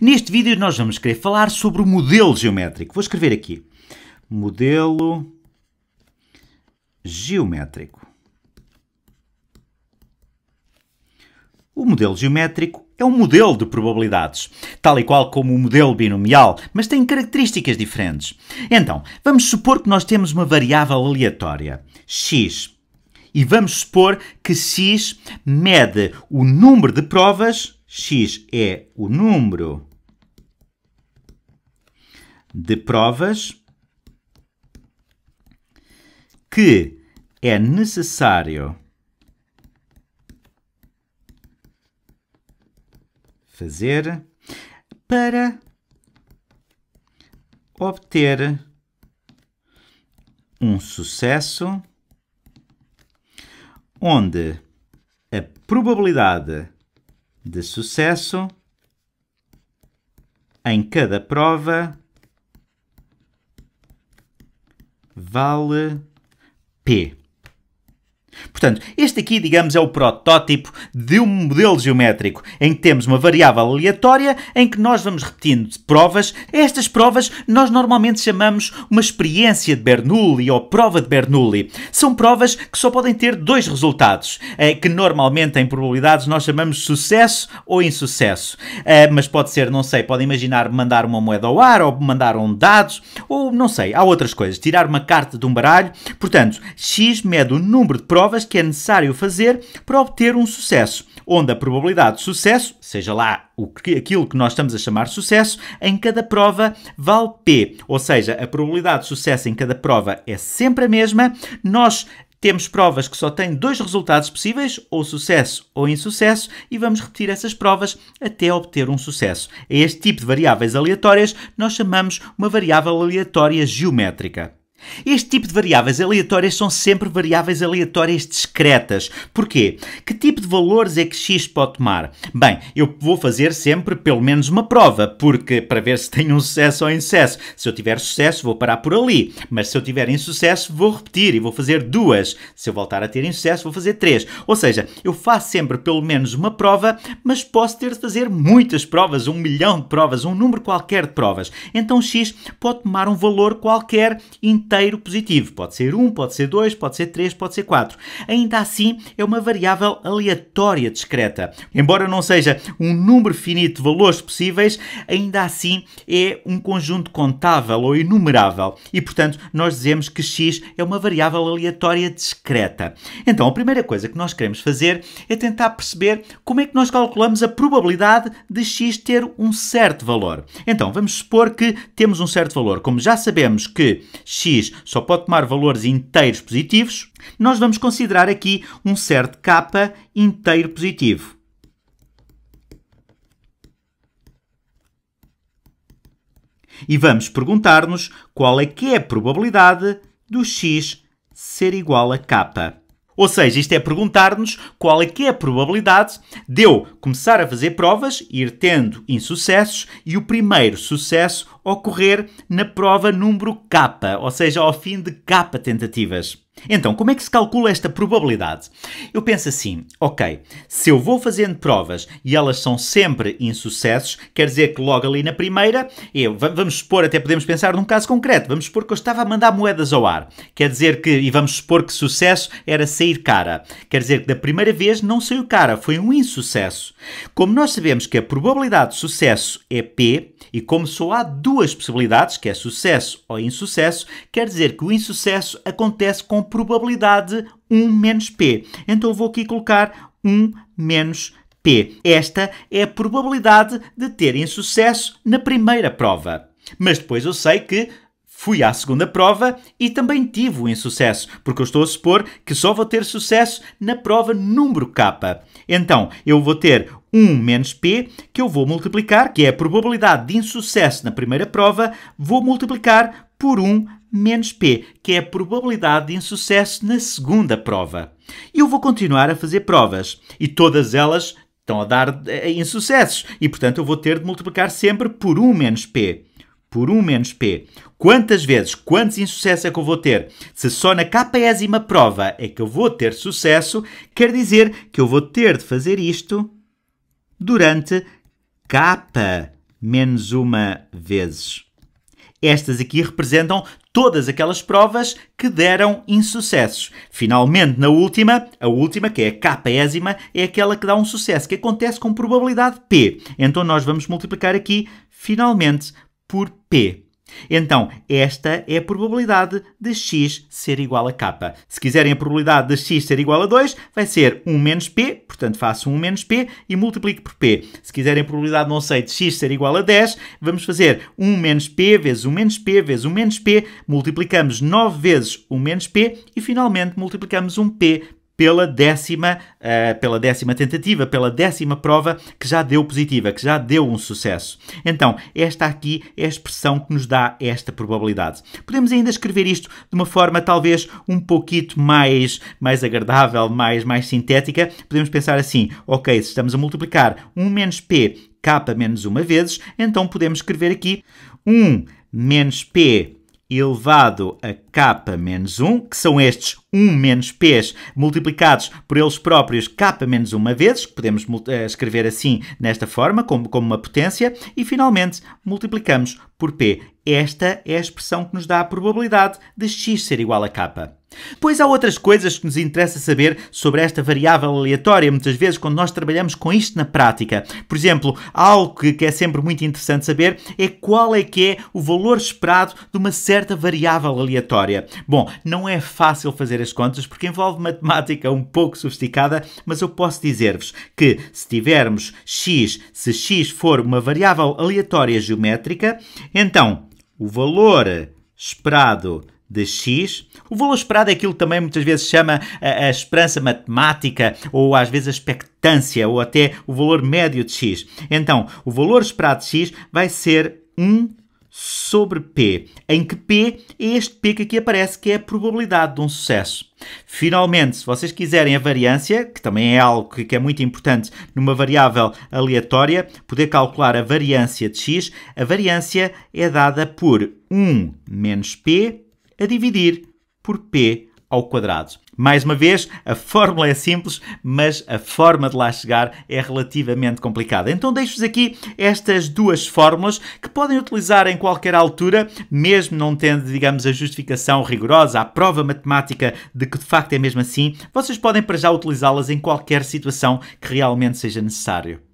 Neste vídeo nós vamos querer falar sobre o modelo geométrico. Vou escrever aqui. Modelo geométrico. O modelo geométrico é um modelo de probabilidades, tal e qual como o modelo binomial, mas tem características diferentes. Então, vamos supor que nós temos uma variável aleatória, x, e vamos supor que x mede o número de provas x é o número de provas que é necessário fazer para obter um sucesso onde a probabilidade de sucesso em cada prova vale P. Portanto, este aqui, digamos, é o protótipo de um modelo geométrico em que temos uma variável aleatória em que nós vamos repetindo provas. Estas provas nós normalmente chamamos uma experiência de Bernoulli ou prova de Bernoulli. São provas que só podem ter dois resultados, eh, que normalmente em probabilidades nós chamamos sucesso ou insucesso. Eh, mas pode ser, não sei, podem imaginar mandar uma moeda ao ar ou mandar um dado ou não sei, há outras coisas. Tirar uma carta de um baralho. Portanto, x mede o número de provas provas que é necessário fazer para obter um sucesso, onde a probabilidade de sucesso, seja lá o que, aquilo que nós estamos a chamar sucesso, em cada prova vale P. Ou seja, a probabilidade de sucesso em cada prova é sempre a mesma. Nós temos provas que só têm dois resultados possíveis, ou sucesso ou insucesso, e vamos repetir essas provas até obter um sucesso. A este tipo de variáveis aleatórias nós chamamos uma variável aleatória geométrica. Este tipo de variáveis aleatórias são sempre variáveis aleatórias discretas. Porquê? Que tipo de valores é que x pode tomar? Bem, eu vou fazer sempre pelo menos uma prova, porque para ver se tenho um sucesso ou insucesso. Se eu tiver sucesso, vou parar por ali. Mas se eu tiver insucesso, vou repetir e vou fazer duas. Se eu voltar a ter insucesso, vou fazer três. Ou seja, eu faço sempre pelo menos uma prova, mas posso ter de fazer muitas provas, um milhão de provas, um número qualquer de provas. Então x pode tomar um valor qualquer inteiro inteiro positivo. Pode ser 1, pode ser 2, pode ser 3, pode ser 4. Ainda assim, é uma variável aleatória discreta. Embora não seja um número finito de valores possíveis, ainda assim é um conjunto contável ou enumerável. E, portanto, nós dizemos que x é uma variável aleatória discreta. Então, a primeira coisa que nós queremos fazer é tentar perceber como é que nós calculamos a probabilidade de x ter um certo valor. Então, vamos supor que temos um certo valor. Como já sabemos que x diz só pode tomar valores inteiros positivos, nós vamos considerar aqui um certo k inteiro positivo. E vamos perguntar-nos qual é que é a probabilidade do x ser igual a k. Ou seja, isto é perguntar-nos qual é que é a probabilidade de eu começar a fazer provas, ir tendo insucessos e o primeiro sucesso ocorrer na prova número K, ou seja, ao fim de K tentativas. Então, como é que se calcula esta probabilidade? Eu penso assim, ok, se eu vou fazendo provas e elas são sempre insucessos, quer dizer que logo ali na primeira, eu, vamos supor, até podemos pensar num caso concreto, vamos supor que eu estava a mandar moedas ao ar, quer dizer que, e vamos supor que sucesso era sair cara, quer dizer que da primeira vez não saiu cara, foi um insucesso. Como nós sabemos que a probabilidade de sucesso é P, e como só há duas duas possibilidades, que é sucesso ou insucesso, quer dizer que o insucesso acontece com probabilidade 1 menos P. Então vou aqui colocar 1 menos P. Esta é a probabilidade de ter insucesso na primeira prova. Mas depois eu sei que Fui à segunda prova e também tive o insucesso, porque eu estou a supor que só vou ter sucesso na prova número K. Então, eu vou ter 1 menos P, que eu vou multiplicar, que é a probabilidade de insucesso na primeira prova, vou multiplicar por 1 menos P, que é a probabilidade de insucesso na segunda prova. E eu vou continuar a fazer provas, e todas elas estão a dar eh, insucessos, e portanto eu vou ter de multiplicar sempre por 1 menos P por 1 menos P. Quantas vezes, quantos insucessos é que eu vou ter? Se só na késima prova é que eu vou ter sucesso, quer dizer que eu vou ter de fazer isto durante k menos uma vezes. Estas aqui representam todas aquelas provas que deram insucessos. Finalmente, na última, a última, que é a késima, é aquela que dá um sucesso, que acontece com probabilidade P. Então nós vamos multiplicar aqui, finalmente, por P. Então, esta é a probabilidade de x ser igual a k. Se quiserem a probabilidade de x ser igual a 2, vai ser 1 menos p, portanto faço 1 menos p e multiplico por p. Se quiserem a probabilidade, não sei, de x ser igual a 10, vamos fazer 1 menos p vezes 1 menos p vezes 1 menos p, multiplicamos 9 vezes 1 menos p e finalmente multiplicamos 1 p pela décima, uh, pela décima tentativa, pela décima prova que já deu positiva, que já deu um sucesso. Então, esta aqui é a expressão que nos dá esta probabilidade. Podemos ainda escrever isto de uma forma talvez um pouquito mais, mais agradável, mais, mais sintética. Podemos pensar assim, ok, se estamos a multiplicar 1 menos p, k menos 1 vezes, então podemos escrever aqui 1 menos p elevado a k menos 1, que são estes 1 menos p's multiplicados por eles próprios k menos 1 vezes, que podemos eh, escrever assim nesta forma, como, como uma potência, e finalmente multiplicamos por p. Esta é a expressão que nos dá a probabilidade de x ser igual a k. Pois há outras coisas que nos interessa saber sobre esta variável aleatória, muitas vezes quando nós trabalhamos com isto na prática. Por exemplo, algo que é sempre muito interessante saber é qual é que é o valor esperado de uma certa variável aleatória. Bom, não é fácil fazer as contas porque envolve matemática um pouco sofisticada, mas eu posso dizer-vos que se tivermos x, se x for uma variável aleatória geométrica, então o valor esperado de x. O valor esperado é aquilo que também muitas vezes chama a, eh, a, esperança matemática ou às vezes a expectância ou até o valor médio de x. Então, o valor esperado de x vai ser 1 sobre p, em que p é este p que aqui aparece, que é a probabilidade de um sucesso. Finalmente, se vocês quiserem a variância, que também é algo que, que é muito importante numa variável aleatória, poder calcular a variância de x, a variância é dada por 1 menos p a dividir por p ao quadrado. Mais uma vez, a fórmula é simples, mas a forma de lá chegar é relativamente complicada. Então deixo-vos aqui estas duas fórmulas que podem utilizar em qualquer altura, mesmo não tendo, digamos, a justificação rigorosa, a prova matemática de que de facto é mesmo assim. Vocês podem para já utilizá-las em qualquer situação que realmente seja necessário.